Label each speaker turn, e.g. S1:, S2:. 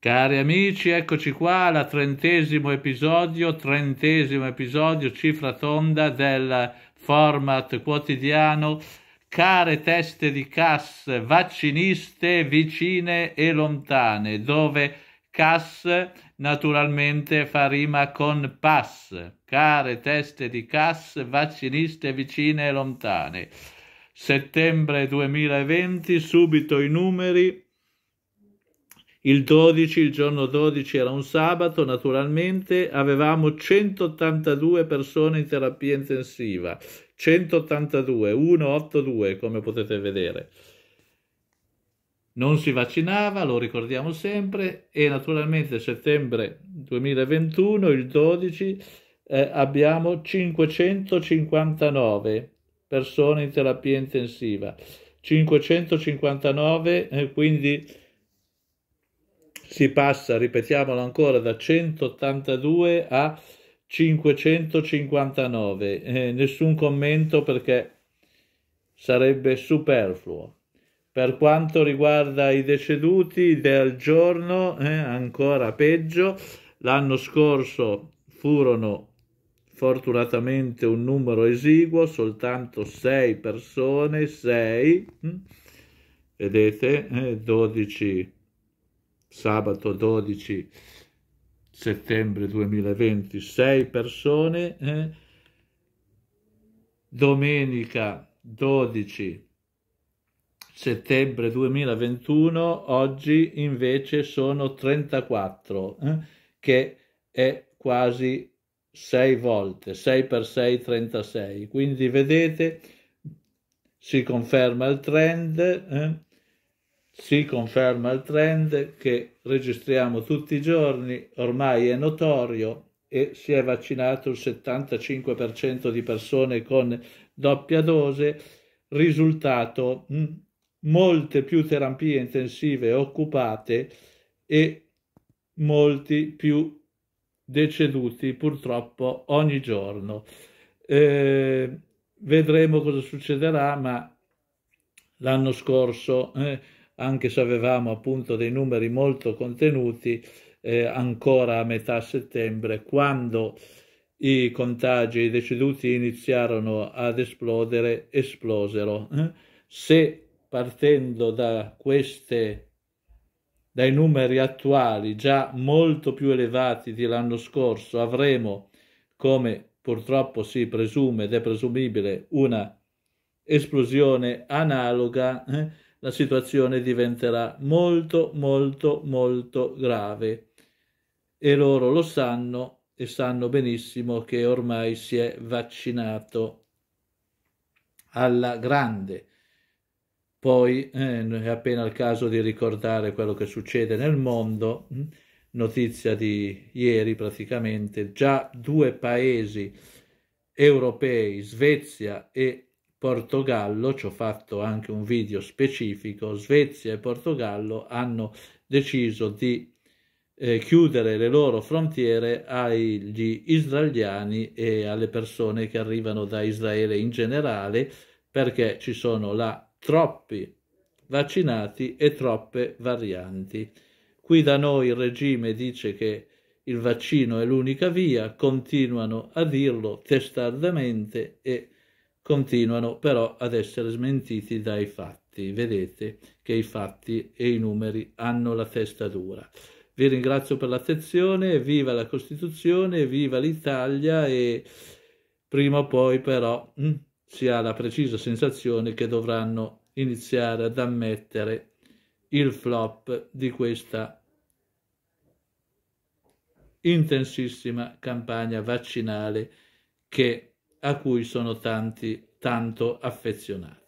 S1: Cari amici, eccoci qua alla trentesimo episodio, trentesimo episodio, cifra tonda del format quotidiano Care teste di CAS vacciniste vicine e lontane, dove CAS naturalmente fa rima con PAS. Care teste di CAS vacciniste vicine e lontane. Settembre 2020, subito i numeri il 12, il giorno 12 era un sabato, naturalmente, avevamo 182 persone in terapia intensiva, 182, 182 come potete vedere. Non si vaccinava, lo ricordiamo sempre, e naturalmente settembre 2021, il 12, eh, abbiamo 559 persone in terapia intensiva. 559, eh, quindi si passa, ripetiamolo ancora, da 182 a 559. Eh, nessun commento perché sarebbe superfluo. Per quanto riguarda i deceduti del giorno, eh, ancora peggio, l'anno scorso furono fortunatamente un numero esiguo, soltanto 6 persone, 6, hm, vedete, eh, 12 sabato 12 settembre 2020 6 persone, eh? domenica 12 settembre 2021, oggi invece sono 34, eh? che è quasi 6 volte, 6 per 6, 36. Quindi vedete, si conferma il trend. Eh? Si conferma il trend che registriamo tutti i giorni, ormai è notorio e si è vaccinato il 75% di persone con doppia dose, risultato mm, molte più terapie intensive occupate e molti più deceduti purtroppo ogni giorno. Eh, vedremo cosa succederà, ma l'anno scorso eh, anche se avevamo appunto dei numeri molto contenuti eh, ancora a metà settembre, quando i contagi e i deceduti iniziarono ad esplodere, esplosero. Eh. Se partendo da queste dai numeri attuali già molto più elevati dell'anno scorso avremo, come purtroppo si presume ed è presumibile, una esplosione analoga, eh, la situazione diventerà molto molto molto grave e loro lo sanno e sanno benissimo che ormai si è vaccinato alla grande. Poi eh, è appena il caso di ricordare quello che succede nel mondo, hm, notizia di ieri praticamente, già due paesi europei, Svezia e Portogallo, ci ho fatto anche un video specifico, Svezia e Portogallo hanno deciso di eh, chiudere le loro frontiere agli israeliani e alle persone che arrivano da Israele in generale perché ci sono là troppi vaccinati e troppe varianti. Qui da noi il regime dice che il vaccino è l'unica via, continuano a dirlo testardamente e continuano però ad essere smentiti dai fatti. Vedete che i fatti e i numeri hanno la testa dura. Vi ringrazio per l'attenzione, viva la Costituzione, viva l'Italia e prima o poi però mh, mm, si ha la precisa sensazione che dovranno iniziare ad ammettere il flop di questa intensissima campagna vaccinale che a cui sono tanti, tanto affezionati.